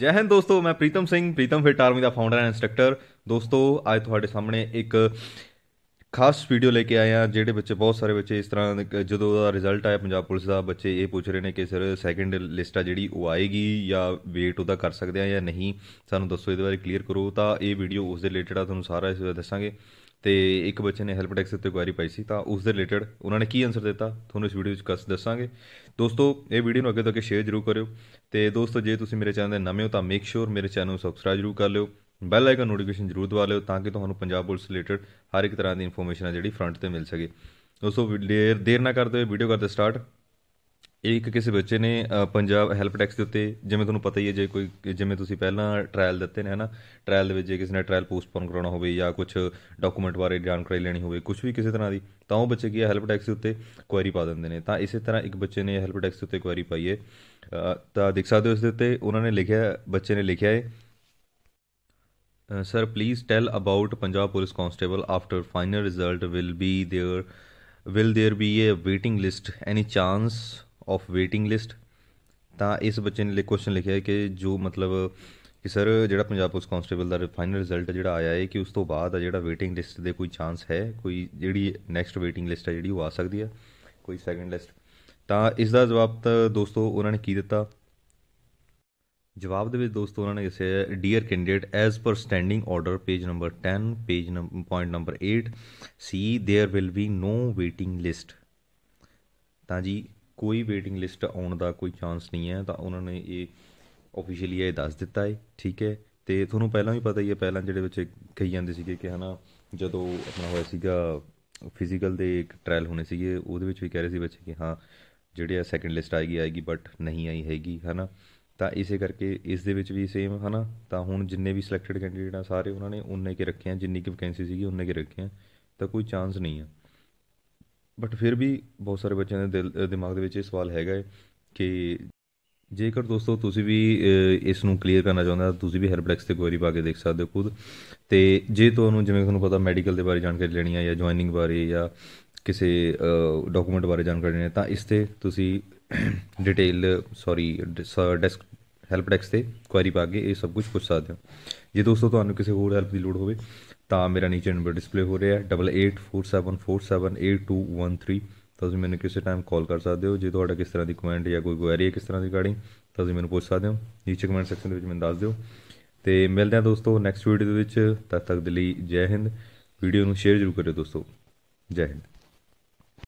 ਜੈ ਹਿੰਦ ਦੋਸਤੋ ਮੈਂ ਪ੍ਰੀਤਮ ਸਿੰਘ ਪ੍ਰੀਤਮ ਫਿਟ ਆਰਮੀ ਦਾ ਫਾਊਂਡਰ ਐਂਡ ਇਨਸਟ੍ਰਕਟਰ ਦੋਸਤੋ ਅੱਜ ਤੁਹਾਡੇ ਸਾਹਮਣੇ ਇੱਕ ਖਾਸ ਵੀਡੀਓ ਲੈ ਕੇ ਆਏ ਆ ਜਿਹੜੇ ਬੱਚੇ ਬਹੁਤ ਸਾਰੇ ਬੱਚੇ ਇਸ ਤਰ੍ਹਾਂ ਜਦੋਂ ਦਾ ਰਿਜ਼ਲਟ ਆਇਆ ਪੰਜਾਬ ਪੁਲਿਸ ਦਾ ਬੱਚੇ ਇਹ ਪੁੱਛ ਰਹੇ ਨੇ ਕਿ ਸਰ ਸੈਕੰਡ ਲਿਸਟ ਆ ਜਿਹੜੀ ਉਹ ਆਏਗੀ ਜਾਂ ਵੇਟ ਉਹਦਾ ਕਰ ਸਕਦੇ ਆ ਜਾਂ ਨਹੀਂ ਸਾਨੂੰ ਦੱਸੋ ਇਹਦੇ ਬਾਰੇ ਕਲੀਅਰ ਕਰੋ ਤਾਂ ਇਹ ਵੀਡੀਓ ਉਸ ਦੇ ਰਿਲੇਟਡ ਆ ਤੁਹਾਨੂੰ ਸਾਰਾ ਇਸ ਬਾਰੇ ਦੱਸਾਂਗੇ ਤੇ ਇੱਕ ਬੱਚੇ ਨੇ ਹੈਲਪ ਡੈਸਕ ਉੱਤੇ ਕੁਐਰੀ ਪਾਈ ਸੀ ਤਾਂ ਉਸ ਦੇ ਰਿਲੇਟਡ ਉਹਨਾਂ ਨੇ ਕੀ ਆਨਸਰ ਦਿੱਤਾ ਤੁਹਾਨੂੰ ਇਸ ਵੀਡੀਓ ਵਿੱਚ ਕਸ ਦੱਸਾਂਗੇ ਦੋਸਤੋ ਇਹ ਵੀਡੀਓ ਨੂੰ ਅੱਗੇ ਤੱਕ ਸ਼ੇਅਰ ਜ਼ਰੂਰ ਕਰਿਓ ਤੇ ਦੋਸਤੋ ਜੇ ਤੁਸੀਂ ਮੇਰੇ ਚੈਨਲ ਦੇ ਨਵੇਂ ਹੋ ਤਾਂ ਮੇਕ ਸ਼ੋਰ ਮੇਰੇ ਚੈਨਲ ਨੂੰ ਸਬਸਕ੍ਰਾਈਬ ਜ਼ਰੂਰ ਕਰ ਲਿਓ ਬੈਲ ਆਈਕਨ ਨੋਟੀਫਿਕੇਸ਼ਨ ਜ਼ਰੂਰ ਦਬਾ ਲਿਓ ਤਾਂ ਕਿ ਤੁਹਾਨੂੰ ਪੰਜਾਬ ਪੁਲਿਸ ਰਿਲੇਟਡ ਹਰ ਇੱਕ ਤਰ੍ਹਾਂ ਦੀ ਇਨਫੋਰਮੇਸ਼ਨ ਜਿਹੜੀ ਫਰੰਟ ਤੇ ਮਿਲ ਸਕੇ ਦੋਸਤੋ ਦੇਰ ਨਾ ਕਰਦੇ ਹੋਏ ਵੀਡੀਓ ਕਰਦੇ ਸਟਾਰਟ ਇੱਕ ਕਿਸੇ ਬੱਚੇ ਨੇ ਪੰਜਾਬ ਹੈਲਪ ਟੈਕਸ ਦੇ ਉੱਤੇ ਜਿਵੇਂ ਤੁਹਾਨੂੰ ਪਤਾ ਹੀ ਹੈ ਜੇ ਕੋਈ ਜਿਵੇਂ ਤੁਸੀਂ ਪਹਿਲਾਂ ਟ੍ਰਾਇਲ ਦਿੱਤੇ ਨੇ ਹਨਾ ਟ੍ਰਾਇਲ ਦੇ ਵਿੱਚ ਜੇ ਕਿਸੇ ਨੇ ਟ੍ਰਾਇਲ ਪੋਸਟਪੋਨ ਕਰਾਉਣਾ ਹੋਵੇ ਜਾਂ ਕੁਝ ਡਾਕੂਮੈਂਟ ਬਾਰੇ ਜਾਣਕਾਰੀ ਲੈਣੀ ਹੋਵੇ ਕੁਝ ਵੀ ਕਿਸੇ ਤਰ੍ਹਾਂ ਦੀ ਤਾਂ ਉਹ ਬੱਚੇ ਕੀ ਹੈਲਪ ਟੈਕਸ ਦੇ ਉੱਤੇ ਕੁਐਰੀ ਪਾ ਦਿੰਦੇ ਨੇ ਤਾਂ ਇਸੇ ਤਰ੍ਹਾਂ ਇੱਕ ਬੱਚੇ ਨੇ ਹੈਲਪ ਟੈਕਸ ਦੇ ਉੱਤੇ ਕੁਐਰੀ ਪਾਈ ਹੈ ਤਾਂ ਦੇਖ ਸਕਦੇ ਹੋ ਇਸ ਦੇ ਉੱਤੇ ਉਹਨਾਂ ਨੇ ਲਿਖਿਆ ਬੱਚੇ ਨੇ ਲਿਖਿਆ ਹੈ sir please tell about Punjab police constable after final result will be there will there be a waiting list any chance of waiting list ਤਾਂ ਇਸ ਬੱਚੇ ਨੇ ਕੁਐਸਚਨ ਲਿਖਿਆ ਕਿ ਜੋ ਮਤਲਬ ਕਿ ਸਰ ਜਿਹੜਾ ਪੰਜਾਬ ਪੁਲਿਸ ਕਾਂਸਟੇਬਲ ਦਾ ਫਾਈਨਲ ਰਿਜ਼ਲਟ ਜਿਹੜਾ ਆਇਆ ਹੈ ਕਿ ਉਸ ਤੋਂ ਬਾਅਦ ਆ ਜਿਹੜਾ ਵੇਟਿੰਗ ਲਿਸਟ ਦੇ ਕੋਈ ਚਾਂਸ ਹੈ ਕੋਈ ਜਿਹੜੀ ਨੈਕਸਟ ਵੇਟਿੰਗ ਲਿਸਟ ਹੈ ਜਿਹੜੀ ਉਹ ਆ ਸਕਦੀ ਹੈ ਕੋਈ ਸੈਕੰਡ ਲਿਸਟ ਤਾਂ ਇਸ ਦਾ ਜਵਾਬ ਤਾਂ ਦੋਸਤੋ ਉਹਨਾਂ ਨੇ ਕੀ ਦਿੱਤਾ ਜਵਾਬ ਦੇ ਵਿੱਚ ਦੋਸਤੋ ਉਹਨਾਂ ਨੇ ਕਿਹਾ dear candidate as per standing order page number 10 page point number 8 c there will be no waiting list ਤਾਂ ਜੀ ਕੋਈ ਵੇਟਿੰਗ ਲਿਸਟ ਆਉਣ ਦਾ ਕੋਈ ਚਾਂਸ ਨਹੀਂ ਹੈ ਤਾਂ ਉਹਨਾਂ ਨੇ ਇਹ ਆਫੀਸ਼ੀਅਲੀ ਇਹ ਦੱਸ ਦਿੱਤਾ ਹੈ ਠੀਕ ਹੈ ਤੇ ਤੁਹਾਨੂੰ ਪਹਿਲਾਂ ਵੀ ਪਤਾ ਹੀ ਹੈ ਪਹਿਲਾਂ ਜਿਹੜੇ ਵਿੱਚ ਕਹੀ ਜਾਂਦੇ ਸੀਗੇ ਕਿ ਹਨਾ ਜਦੋਂ ਆਪਣਾ ਹੋਇਆ ਸੀਗਾ ਫਿਜ਼ੀਕਲ ਦੇ ਇੱਕ ਟ੍ਰਾਇਲ ਹੋਣੇ ਸੀਗੇ ਉਹਦੇ ਵਿੱਚ ਵੀ ਕਹਿ ਰਹੇ ਸੀ ਬੱਚੇ ਕਿ ਹਾਂ ਜਿਹੜੇ ਆ ਸੈਕੰਡ ਲਿਸਟ ਆਏਗੀ ਆਏਗੀ ਬਟ ਨਹੀਂ ਆਈ ਹੈਗੀ ਹਨਾ ਤਾਂ ਇਸੇ ਕਰਕੇ ਇਸ ਦੇ ਵਿੱਚ ਵੀ ਸੇਮ ਹਨਾ ਤਾਂ ਹੁਣ ਜਿੰਨੇ ਵੀ ਸਿਲੈਕਟਡ ਕੈਂਡੀਡੇਟ ਆ ਸਾਰੇ ਉਹਨਾਂ ਨੇ ਉਨੇ ਕੇ ਰੱਖੇ ਆ ਜਿੰਨੀ ਕਿ ਵੈਕੈਂਸੀ ਸੀਗੀ ਉਨੇ ਕੇ ਰੱਖੇ ਆ ਤਾਂ ਕੋਈ ਚਾਂਸ ਨਹੀਂ ਆ ਬਟ ਫਿਰ ਵੀ ਬਹੁਤ ਸਾਰੇ ਬੱਚਿਆਂ ਦੇ ਦਿਲ ਦਿਮਾਗ ਦੇ ਵਿੱਚ ਇਹ ਸਵਾਲ ਹੈਗਾ ਹੈ ਕਿ ਜੇਕਰ ਦੋਸਤੋ ਤੁਸੀਂ ਵੀ ਇਸ ਨੂੰ ਕਲੀਅਰ ਕਰਨਾ ਚਾਹੁੰਦੇ ਹੋ ਤੁਸੀਂ ਵੀ ਹੈਲਪਲੈਕਸ ਤੇ ਕੁਐਰੀ ਪਾ ਕੇ ਦੇਖ ਸਕਦੇ ਹੋ ਖੁਦ ਤੇ ਜੇ ਤੁਹਾਨੂੰ ਜਿਵੇਂ ਤੁਹਾਨੂੰ ਪਤਾ ਮੈਡੀਕਲ ਦੇ ਬਾਰੇ ਜਾਣਕਾਰੀ ਲੈਣੀ ਹੈ ਜਾਂ ਜੁਆਇਨਿੰਗ ਬਾਰੇ ਜਾਂ ਕਿਸੇ ਡਾਕੂਮੈਂਟ ਬਾਰੇ ਜਾਣਕਾਰੀ ਲੈਣੀ ਹੈ ਤਾਂ ਇਸ ਤੇ ਤੁਸੀਂ detail sorry desk help desk ਤੇ ਕੁਐਰੀ ਪਾ ਕੇ ਇਹ ਸਭ ਕੁਝ ਪੁੱਛ ਸਕਦੇ ਹੋ ਜੇ ਦੋਸਤੋ ਤੁਹਾਨੂੰ ਕਿਸੇ ਹੋਰ ਹੈਲਪ ਦੀ ਲੋੜ ਹੋਵੇ ਤਾਂ ਮੇਰਾ ਨੀਚੇ ਨੰਬਰ ਡਿਸਪਲੇ ਹੋ ਰਿਹਾ ਹੈ 8847478213 ਤਾਂ ਤੁਸੀਂ ਮੈਨੂੰ ਕਿਸੇ ਟਾਈਮ ਕਾਲ ਕਰ ਸਕਦੇ ਹੋ ਜੇ ਤੁਹਾਡਾ ਕਿਸ ਤਰ੍ਹਾਂ ਦੀ ਕਮੈਂਟ ਜਾਂ ਕੋਈ ਕੁਐਰੀ ਹੈ ਕਿਸ ਤਰ੍ਹਾਂ ਦੀ ਰਿਗਾਰਡਿੰਗ ਤਾਂ ਤੁਸੀਂ ਮੈਨੂੰ ਪੁੱਛ ਸਕਦੇ ਹੋ ਨੀਚੇ ਕਮੈਂਟ ਸੈਕਸ਼ਨ ਦੇ ਵਿੱਚ ਮੈਨੂੰ ਦੱਸ ਦਿਓ ਤੇ ਮਿਲਦੇ ਹਾਂ ਦੋਸਤੋ ਨੈਕਸਟ ਵੀਡੀਓ ਦੇ ਵਿੱਚ ਤਦ ਤੱਕ ਦੇ ਲਈ ਜੈ ਹਿੰਦ ਵੀਡੀਓ ਨੂੰ ਸ਼ੇਅਰ ਜ਼ਰੂਰ ਕਰਿਓ ਦੋਸਤੋ ਜੈ ਹਿੰਦ